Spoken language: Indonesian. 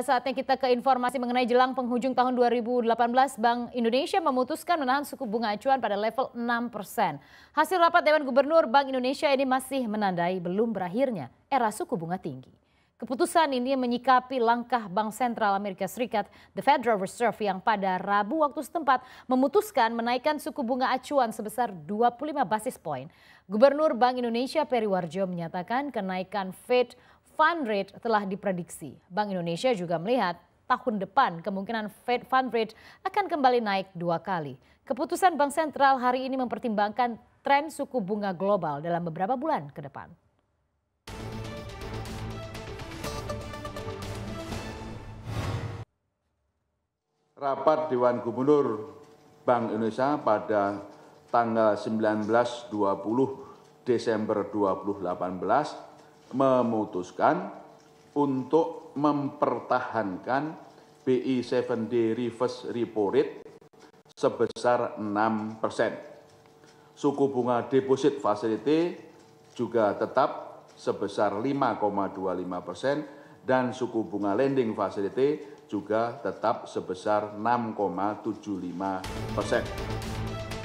Saatnya kita ke informasi mengenai jelang penghujung tahun 2018, Bank Indonesia memutuskan menahan suku bunga acuan pada level 6 persen. Hasil rapat Dewan Gubernur Bank Indonesia ini masih menandai belum berakhirnya era suku bunga tinggi. Keputusan ini menyikapi langkah Bank Sentral Amerika Serikat, The Federal Reserve, yang pada Rabu waktu setempat memutuskan menaikkan suku bunga acuan sebesar 25 basis point. Gubernur Bank Indonesia Peri Warjo menyatakan kenaikan Fed fund rate telah diprediksi. Bank Indonesia juga melihat tahun depan kemungkinan Fed fund rate akan kembali naik dua kali. Keputusan Bank Sentral hari ini mempertimbangkan tren suku bunga global dalam beberapa bulan ke depan. Rapat Dewan Gubernur Bank Indonesia pada tanggal 19-20 Desember 2018 memutuskan untuk mempertahankan BI 7D reverse repo rate sebesar 6 persen. Suku bunga deposit facility juga tetap sebesar 5,25 persen dan suku bunga lending facility juga tetap sebesar 6,75 persen.